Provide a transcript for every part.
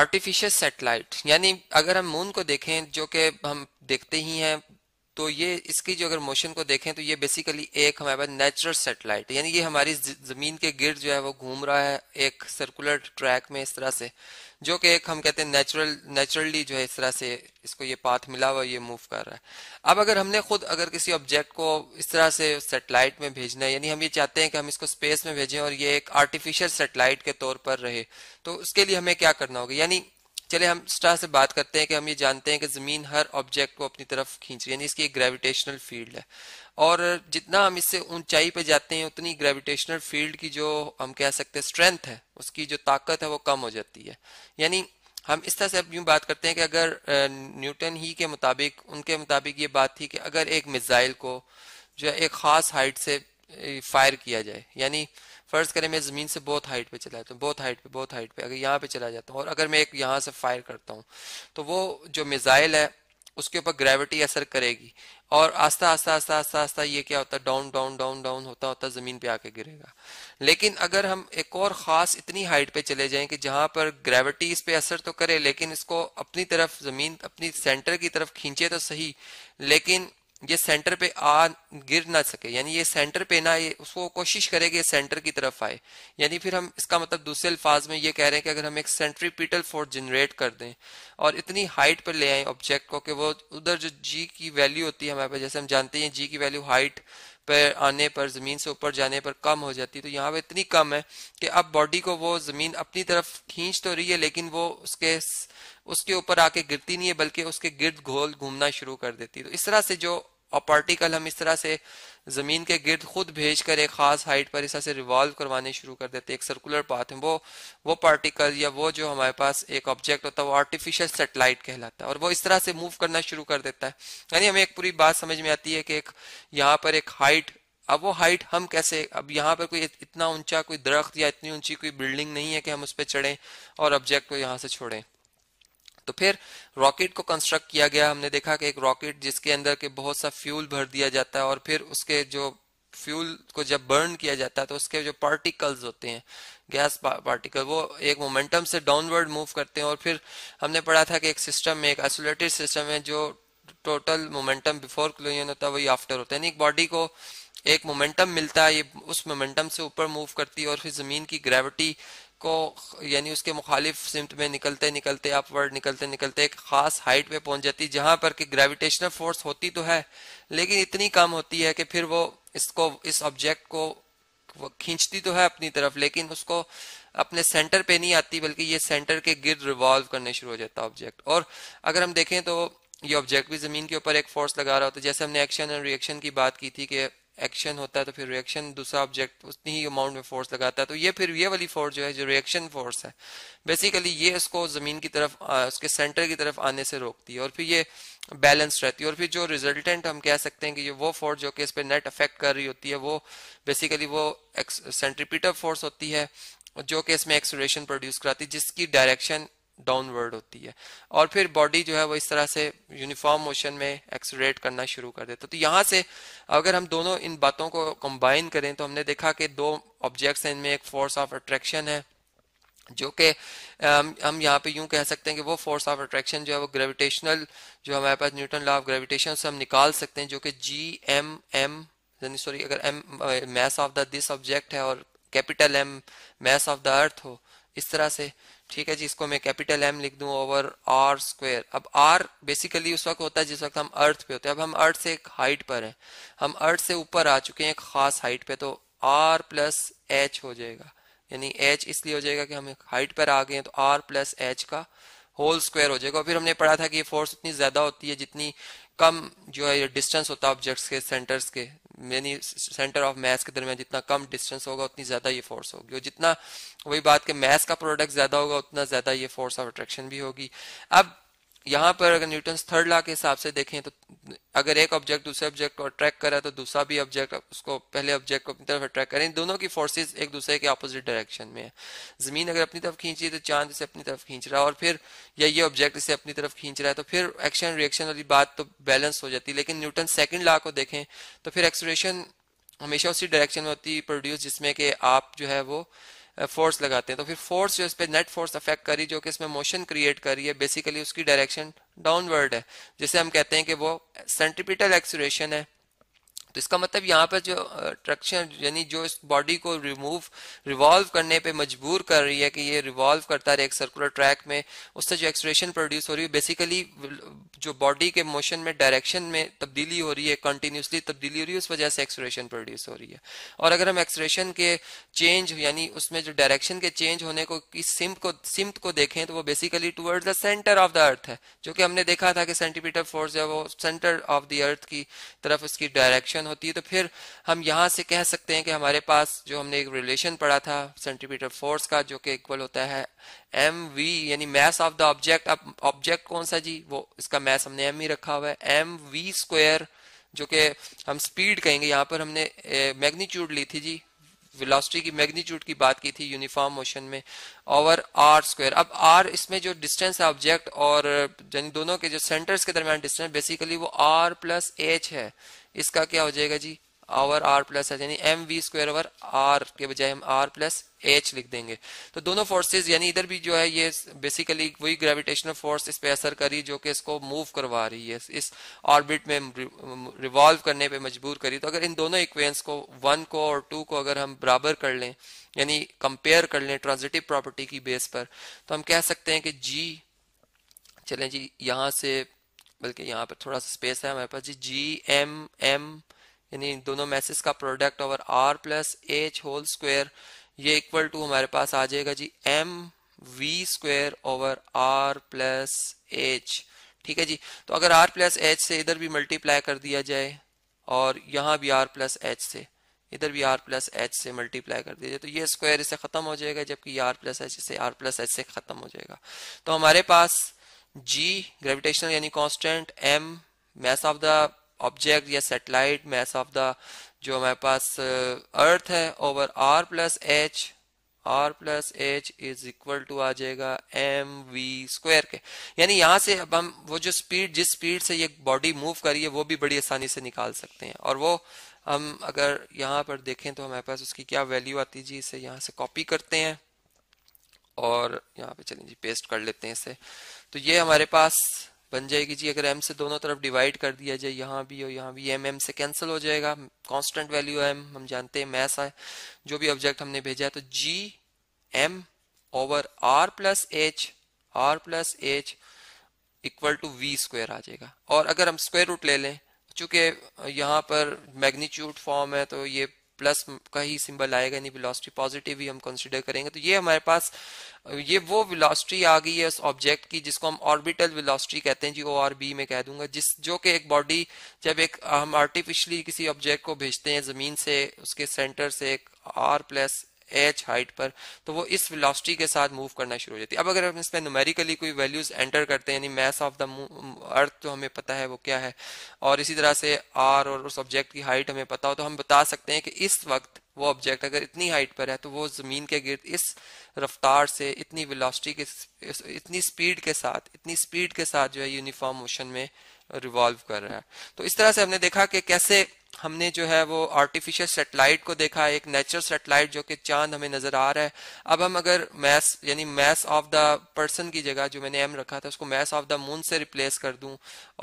artificial satellite यानी अगर हम मून को देखें जो कि हम देखते ही हैं तो ये इसकी जो अगर मोशन को देखें तो ये बेसिकली एक हमारे पास नेचुरल सेटेलाइट यानी ये हमारी जमीन के गिर जो है वो घूम रहा है एक सर्कुलर ट्रैक में इस तरह से जो कि एक हम कहते हैं नेचुरल नेचुरली जो है इस तरह से इसको ये पाथ मिला हुआ ये मूव कर रहा है अब अगर हमने खुद अगर किसी ऑब्जेक्ट को इस तरह से सेटेलाइट में भेजना है यानी हम ये चाहते हैं कि हम इसको स्पेस में भेजें और ये एक आर्टिफिशियल सेटेलाइट के तौर पर रहे तो उसके लिए हमें क्या करना होगा यानी चले हम तरह से बात करते हैं कि हम ये जानते हैं कि ज़मीन हर ऑब्जेक्ट को अपनी तरफ खींच रही है इसकी एक ग्रेविटेशनल फील्ड है और जितना हम इससे ऊंचाई पर जाते हैं उतनी ग्रेविटेशनल फील्ड की जो हम कह सकते हैं स्ट्रेंथ है उसकी जो ताकत है वो कम हो जाती है यानी हम इस तरह से अब यूँ बात करते हैं कि अगर न्यूटन ही के मुताबिक उनके मुताबिक ये बात थी कि अगर एक मिज़ाइल को जो है एक ख़ास हाइट से फायर किया जाए यानी फर्ज करें मैं ज़मीन से बहुत हाइट पे चला जाता हूँ बहुत हाइट पे बहुत हाइट पे अगर यहाँ पे चला जाता हूँ और अगर मैं एक यहाँ से फायर करता हूँ तो वो जो मिज़ाइल है उसके ऊपर ग्रेविटी असर करेगी और आस्ता आस्ता आस्ता आस्ता आस्ता ये क्या होता है डाउन डाउन डाउन डाउन होता होता ज़मीन पे आके गिरेगा लेकिन अगर हम एक और ख़ास इतनी हाइट पे चले जाएं कि जहाँ पर ग्रेविटी इस पे असर तो करे लेकिन इसको अपनी तरफ ज़मीन अपनी सेंटर की तरफ खींचे तो सही लेकिन ये सेंटर पे आ गिर ना सके यानी ये सेंटर पे ना ये उसको कोशिश करे कि सेंटर की तरफ आए यानी फिर हम इसका मतलब दूसरे अल्फाज में ये कह रहे हैं कि अगर हम एक सेंट्रीपिटल फोर्स जनरेट कर दें और इतनी हाइट पर ले आए ऑब्जेक्ट को कि वो उधर जो जी की वैल्यू होती है हमारे पास जैसे हम जानते हैं जी की वैल्यू हाइट पर आने पर ज़मीन से ऊपर जाने पर कम हो जाती है तो यहाँ पे इतनी कम है कि अब बॉडी को वो ज़मीन अपनी तरफ खींच तो रही है लेकिन वो उसके उसके ऊपर आके गिरती नहीं है बल्कि उसके गिर्द घोल घूमना शुरू कर देती है तो इस तरह से जो और पार्टिकल हम इस तरह से ज़मीन के गिर्द खुद भेज कर एक ख़ास हाइट पर इस तरह से रिवॉल्व करवाने शुरू कर देते एक सर्कुलर पाथ है वो वो पार्टिकल या वो जो हमारे पास एक ऑब्जेक्ट होता है वो आर्टिफिशियल सेटेलाइट कहलाता है और वो इस तरह से मूव करना शुरू कर देता है यानी हमें एक पूरी बात समझ में आती है कि एक यहाँ पर एक हाइट अब वो हाइट हम कैसे अब यहाँ पर कोई इतना ऊंचा कोई दरख्त या इतनी ऊंची कोई बिल्डिंग नहीं है कि हम उस पर चढ़ें और ऑब्जेक्ट को यहाँ से छोड़ें तो फिर रॉकेट को कंस्ट्रक्ट किया गया हमने देखा कि एक रॉकेट जिसके अंदर के बहुत सा फ्यूल भर दिया जाता है और फिर उसके जो फ्यूल को जब बर्न किया जाता है तो उसके जो पार्टिकल्स होते हैं गैस पार्टिकल वो एक मोमेंटम से डाउनवर्ड मूव करते हैं और फिर हमने पढ़ा था कि एक सिस्टम में एक आइसोलेटेड सिस्टम है जो टोटल मोमेंटम बिफोर क्लोजन होता है वही आफ्टर होता है यानी बॉडी को एक मोमेंटम मिलता है ये उस मोमेंटम से ऊपर मूव करती है और फिर ज़मीन की ग्रेविटी को यानी उसके मुखालिफ सिमत में निकलते निकलते अपवर्ड निकलते निकलते एक खास हाइट पे पहुंच जाती जहां पर कि ग्रेविटेशनल फोर्स होती तो है लेकिन इतनी कम होती है कि फिर वो इसको इस ऑब्जेक्ट को खींचती तो है अपनी तरफ लेकिन उसको अपने सेंटर पे नहीं आती बल्कि ये सेंटर के गिर रिवॉल्व करने शुरू हो जाता ऑब्जेक्ट और अगर हम देखें तो ये ऑब्जेक्ट भी जमीन के ऊपर एक फोर्स लगा रहा होता है जैसे हमने एक्शन एंड रिएक्शन की बात की थी कि एक्शन होता है तो फिर रिएक्शन दूसरा ऑब्जेक्ट उतनी ही अमाउंट में फोर्स लगाता है तो ये फिर ये वाली फोर्स जो है जो रिएक्शन फोर्स है बेसिकली ये इसको जमीन की तरफ उसके सेंटर की तरफ आने से रोकती है और फिर ये बैलेंस रहती है और फिर जो रिजल्टेंट हम कह सकते हैं कि ये वो फोर्स जो कि इस पर नेट अफेक्ट कर रही होती है वो बेसिकली वो सेंट्रीपीटर फोर्स होती है जो कि इसमें एक्सोरेशन प्रोड्यूस कराती है जिसकी डायरेक्शन डाउनवर्ड होती है और फिर बॉडी जो है वो इस तरह से यूनिफॉर्म मोशन में एक्सरेट करना शुरू कर देता तो यहाँ से अगर हम दोनों इन बातों को कंबाइन करें तो हमने देखा कि दो ऑब्जेक्ट्स हैं इनमें एक फोर्स ऑफ अट्रैक्शन है जो कि हम यहाँ पे यूं कह सकते हैं कि वो फोर्स ऑफ अट्रैक्शन जो है वो ग्रेविटेशनल जो हमारे पास न्यूटन लॉ ऑफ ग्रेविटेशन से हम निकाल सकते हैं जो कि जी एम एम सॉरी अगर M mass of the this object है और capital M mass of the earth हो इस तरह से ठीक है जी इसको मैं कैपिटल एम लिख दूं ओवर आर स्क्वायर अब आर बेसिकली उस वक्त होता है जिस वक्त हम अर्थ पे होते हैं अब हम अर्थ से एक हाइट पर हैं हम अर्थ से ऊपर आ चुके हैं एक खास हाइट पे तो आर प्लस एच हो जाएगा यानी एच इसलिए हो जाएगा कि हम एक हाइट पर आ गए हैं तो आर प्लस एच का होल स्क्वायर हो जाएगा फिर हमने पढ़ा था कि ये फोर्स उतनी ज्यादा होती है जितनी कम जो है डिस्टेंस होता है ऑब्जेक्ट्स के सेंटर्स के यानी सेंटर ऑफ मैथ के दरमियान जितना कम डिस्टेंस होगा उतनी ज्यादा ये फोर्स होगी और जितना वही बात के मैथ का प्रोडक्ट ज्यादा होगा उतना ज्यादा ये फोर्स ऑफ अट्रैक्शन भी होगी अब यहाँ पर अगर न्यूटन थर्ड लॉ के हिसाब से देखें तो अगर एक ऑब्जेक्ट दूसरे ऑब्जेक्ट को अट्रैक्ट करे तो दूसरा भी ऑब्जेक्ट उसको पहले ऑब्जेक्ट को अपनी तरफ अट्रैक्ट करें दोनों की फोर्सेस एक दूसरे के अपोजिट डायरेक्शन में है जमीन अगर अपनी तरफ खींच रही है तो चांद इसे अपनी तरफ खींच रहा है और फिर या ये ऑब्जेक्ट इसे अपनी तरफ खींच रहा है तो फिर एक्शन रिएक्शन वाली बात तो बैलेंस हो जाती है लेकिन न्यूटन सेकेंड लॉ को देखें तो फिर एक्सप्रेशन हमेशा उसी डायरेक्शन में होती है प्रोड्यूस जिसमें कि आप जो है वो फोर्स लगाते हैं तो फिर फोर्स जो इस पर नेट फोर्स अफेक्ट करी जो कि इसमें मोशन क्रिएट करी है बेसिकली उसकी डायरेक्शन डाउनवर्ड है जिसे हम कहते हैं कि वो सेंट्रिपिटल एक्सुरेशन है तो इसका मतलब यहाँ पर जो ट्रक्शन यानी जो इस बॉडी को रिमूव रिवॉल्व करने पे मजबूर कर रही है कि ये रिवॉल्व करता रहे एक सर्कुलर ट्रैक में उससे जो एक्सप्रेशन प्रोड्यूस हो रही है बेसिकली जो बॉडी के मोशन में डायरेक्शन में तब्दीली हो रही है कंटिन्यूसली तब्दीली हो रही है उस वजह से एक्सप्रेशन प्रोड्यूस हो रही है और अगर हम एक्सप्रेशन के चेंज यानी उसमें जो डायरेक्शन के चेंज होने को सिम्प को सिम्प को देखें तो वो basically toward the centre of the earth है जो कि हमने देखा था कि सेंटीमीटर फोर्स है वो सेंटर ऑफ द अर्थ की तरफ उसकी डायरेक्शन रिलेशन होती है तो फिर हम यहाँ से कह सकते हैं कि हमारे पास जो हमने एक रिलेशन पढ़ा था सेंटीमीटर फोर्स का जो कि इक्वल होता है एम वी यानी मैस ऑफ द ऑब्जेक्ट अब ऑब्जेक्ट कौन सा जी वो इसका मैस हमने एम ही रखा हुआ है एम वी स्क्वेयर जो कि हम स्पीड कहेंगे यहाँ पर हमने मैग्नीट्यूड ली थी जी वेलोसिटी की मैग्नीट्यूड की बात की थी यूनिफॉर्म मोशन में ओवर आर स्क्वायर अब आर इसमें जो डिस्टेंस है ऑब्जेक्ट और यानी दोनों के जो सेंटर्स के दरमियान डिस्टेंस बेसिकली वो आर प्लस एच है इसका क्या हो जाएगा G over R plus H यानी M V square over R के बजाय हम आर प्लस एच लिख देंगे तो दोनों फोर्सेस यानी इधर भी जो है ये बेसिकली वही ग्रेविटेशनल फोर्स इस पे असर करी जो कि इसको मूव करवा रही है इस ऑर्बिट में रिवॉल्व करने पे मजबूर करी तो अगर इन दोनों इक्वेंस को वन को और टू को अगर हम बराबर कर लें यानी कंपेयर कर लें ट्रांजिटिव प्रॉपर्टी की बेस पर तो हम कह सकते हैं कि जी चले जी यहां से बल्कि यहाँ पर थोड़ा सा स्पेस है हमारे पास जी जी एम एम यानी दोनों मैसेज का product over R plus H whole square ये इक्वल टू हमारे पास आ जाएगा G M V square over R plus H ठीक है जी तो अगर आर प्लस एच से इधर भी मल्टीप्लाई कर दिया जाए और यहां भी आर प्लस एच से इधर भी आर प्लस एच से मल्टीप्लाई कर दिया जाए तो ये स्क्वायर इसे ख़त्म हो जाएगा जबकि आर प्लस एच से आर प्लस एच से ख़त्म हो जाएगा तो हमारे पास जी ग्रेविटेशनल यानी constant M mass of the object या सेटेलाइट मैस ऑफ द जो हमारे पास अर्थ uh, है over R plus H R plus H is equal to आ जाएगा एम वी स्क्वायर के यानी यहां से अब हम वो जो स्पीड जिस स्पीड से ये बॉडी मूव करी है वो भी बड़ी आसानी से निकाल सकते हैं और वो हम अगर यहां पर देखें तो हमारे पास उसकी क्या वैल्यू आती है जी इसे यहां से कॉपी करते हैं और यहाँ पे चलिए जी पेस्ट कर लेते हैं इसे तो ये हमारे पास बन जाएगी जी अगर एम से दोनों तरफ डिवाइड कर दिया जाए यहाँ भी और यहाँ भी एम एम से कैंसिल हो जाएगा कांस्टेंट वैल्यू एम हम जानते हैं मैस है जो भी ऑब्जेक्ट हमने भेजा है तो G M over R plus H R plus H equal to V square आ जाएगा और अगर हम स्क्वायर रूट ले लें चूंकि यहाँ पर मैग्नीट्यूड फॉर्म है तो ये प्लस का ही सिंबल आएगा यानी वेलोसिटी पॉजिटिव ही हम कंसीडर करेंगे तो ये हमारे पास ये वो वेलोसिटी आ गई है उस ऑब्जेक्ट की जिसको हम ऑर्बिटल वेलोसिटी कहते हैं जी ओ आर बी में कह दूंगा जिस जो कि एक बॉडी जब एक हम आर्टिफिशियली किसी ऑब्जेक्ट को भेजते हैं जमीन से उसके सेंटर से एक आर प्लस एच हाइट पर तो वो इस वेलोसिटी के साथ मूव करना शुरू हो जाती है अब अगर हम इसमें न्यूमेरिकली कोई वैल्यूज एंटर करते हैं यानी मास ऑफ द अर्थ तो हमें पता है वो क्या है और इसी तरह से आर और उस ऑब्जेक्ट की हाइट हमें पता हो तो हम बता सकते हैं कि इस वक्त वो ऑब्जेक्ट अगर इतनी हाइट पर है तो वो ज़मीन के गिर्द इस रफ्तार से इतनी वेलोसिटी के इतनी स्पीड के साथ इतनी स्पीड के साथ जो है यूनिफॉर्म मोशन में रिवॉल्व कर रहा है तो इस तरह से हमने देखा कि कैसे हमने जो है वो आर्टिफिशियल सेटेलाइट को देखा एक नेचुरल सेटेलाइट जो कि चांद हमें नजर आ रहा है अब हम अगर मैस यानी मैस ऑफ द पर्सन की जगह जो मैंने एम रखा था उसको मैस ऑफ द मून से रिप्लेस कर दूं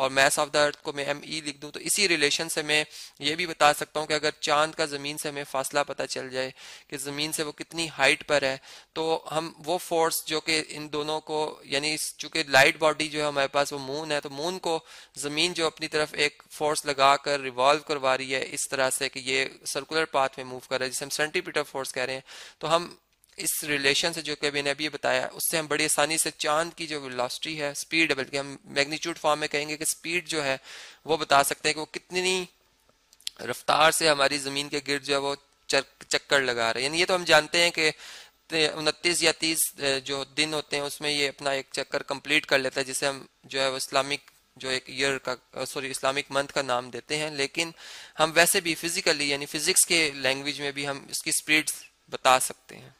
और मैस ऑफ द अर्थ को मैं एम ई e लिख दूं तो इसी रिलेशन से मैं ये भी बता सकता हूँ कि अगर चांद का जमीन से हमें फासला पता चल जाए कि जमीन से वो कितनी हाइट पर है तो हम वो फोर्स जो कि इन दोनों को यानी चूंकि लाइट बॉडी जो है हमारे पास वो मून है तो मून को जमीन जो अपनी तरफ एक फोर्स लगाकर रिवॉल्व करवा रही रही है इस तरह से कि ये सर्कुलर पाथ में मूव कर रहा है जिसे हम सेंटीपीटर फोर्स कह रहे हैं तो हम इस रिलेशन से जो कि मैंने अभी बताया उससे हम बड़ी आसानी से चांद की जो वेलोसिटी है स्पीड बल्कि हम मैग्नीट्यूड फॉर्म में कहेंगे कि स्पीड जो है वो बता सकते हैं कि वो कितनी रफ्तार से हमारी ज़मीन के गिर्द जो है वो चक्कर लगा रहे हैं यानी ये तो हम जानते हैं कि उनतीस या तीस जो दिन होते हैं उसमें ये अपना एक चक्कर कंप्लीट कर लेता है जिसे हम जो है वो इस्लामिक जो एक ईयर का सॉरी इस्लामिक मंथ का नाम देते हैं लेकिन हम वैसे भी फिजिकली यानी फिजिक्स के लैंग्वेज में भी हम इसकी स्पीड बता सकते हैं